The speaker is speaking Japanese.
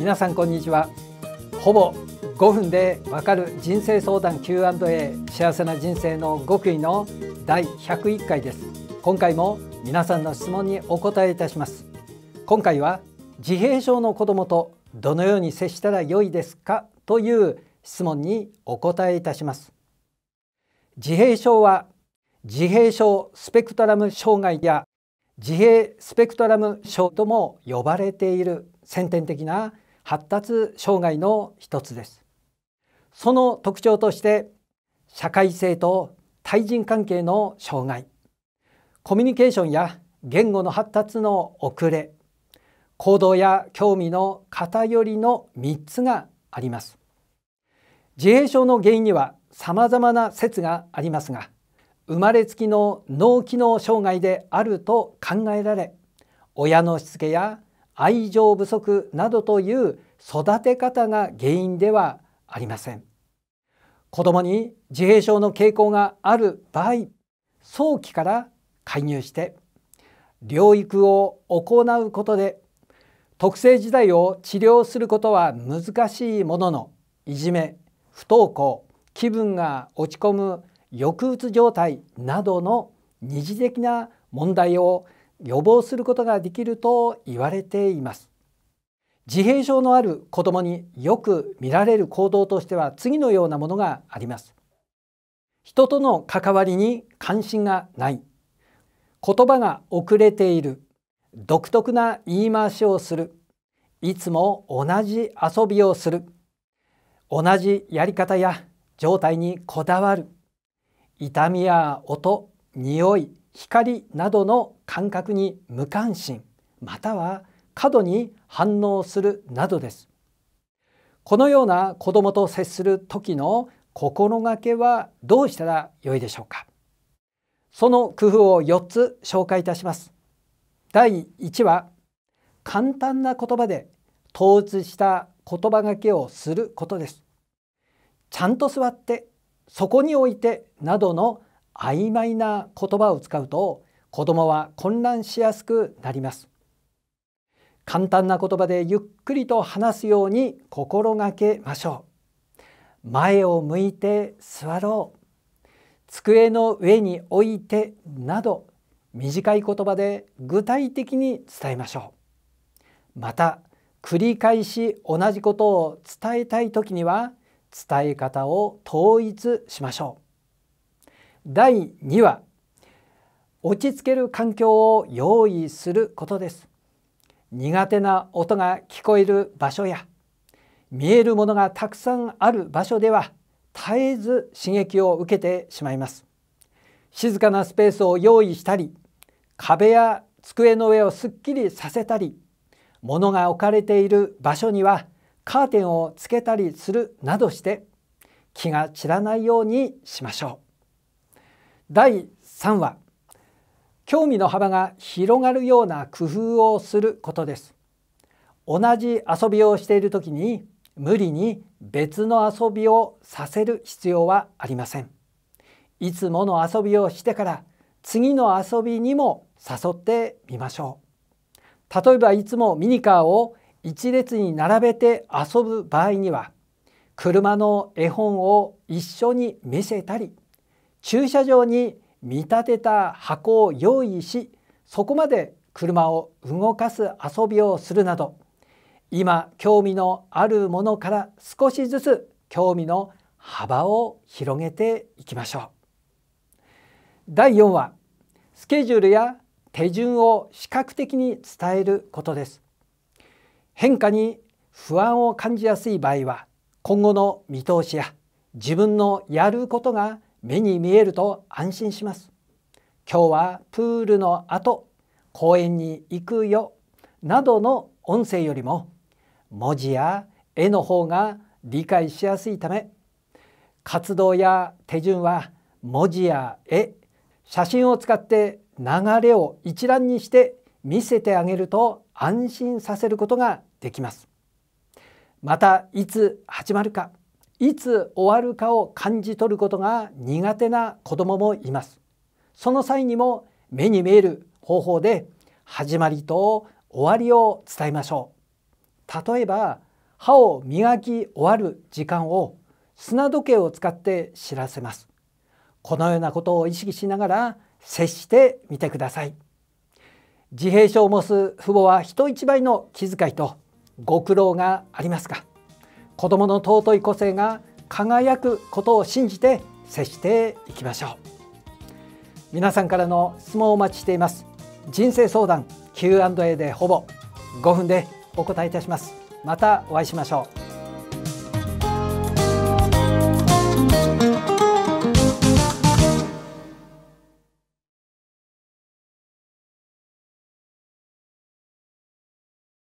皆さんこんにちはほぼ5分でわかる人生相談 Q&A 幸せな人生の極意の第101回です今回も皆さんの質問にお答えいたします今回は自閉症の子供とどのように接したら良いですかという質問にお答えいたします自閉症は自閉症スペクトラム障害や自閉スペクトラム症とも呼ばれている先天的な発達障害の一つです。その特徴として社会性と対人関係の障害コミュニケーションや言語の発達の遅れ行動や興味の偏りの3つがあります自閉症の原因には様々な説がありますが生まれつきの脳機能障害であると考えられ親のしつけや愛情不足などという育て方が原因ではありません子供に自閉症の傾向がある場合早期から介入して療育を行うことで特性時代を治療することは難しいもののいじめ不登校気分が落ち込む抑うつ状態などの二次的な問題を予防することができると言われています自閉症のある子どもによく見られる行動としては次のようなものがあります人との関わりに関心がない言葉が遅れている独特な言い回しをするいつも同じ遊びをする同じやり方や状態にこだわる痛みや音、匂い、光などの感覚に無関心または過度に反応するなどですこのような子どもと接する時の心がけはどうしたらよいでしょうかその工夫を4つ紹介いたします第1は簡単な言葉で統一した言葉がけをすることですちゃんと座ってそこに置いてなどの曖昧な言葉を使うと子供は混乱しやすくなります簡単な言葉でゆっくりと話すように心がけましょう前を向いて座ろう机の上に置いてなど短い言葉で具体的に伝えましょうまた繰り返し同じことを伝えたい時には伝え方を統一しましょう第2は落ち着ける環境を用意することです苦手な音が聞こえる場所や見えるものがたくさんある場所では絶えず刺激を受けてしまいます静かなスペースを用意したり壁や机の上をすっきりさせたり物が置かれている場所にはカーテンをつけたりするなどして気が散らないようにしましょう。第3話興味の幅が広がるような工夫をすることです同じ遊びをしている時に無理に別の遊びをさせる必要はありませんいつもの遊びをしてから次の遊びにも誘ってみましょう例えばいつもミニカーを一列に並べて遊ぶ場合には車の絵本を一緒に見せたり駐車場に見立てた箱を用意しそこまで車を動かす遊びをするなど今興味のあるものから少しずつ興味の幅を広げていきましょう。第4はスケジュールや手順を視覚的に伝えることです。変化に不安を感じやすい場合は今後の見通しや自分のやることが目に見えると安心します今日はプールの後公園に行くよなどの音声よりも文字や絵の方が理解しやすいため活動や手順は文字や絵写真を使って流れを一覧にして見せてあげると安心させることができます。またいつ始まるかいつ終わるかを感じ取ることが苦手な子どももいますその際にも目に見える方法で始まりと終わりを伝えましょう例えば歯を磨き終わる時間を砂時計を使って知らせますこのようなことを意識しながら接してみてください自閉症を持つ父母は人一倍の気遣いとご苦労がありますか子どもの尊い個性が輝くことを信じて接していきましょう皆さんからの質問をお待ちしています人生相談 Q&A でほぼ5分でお答えいたしますまたお会いしましょう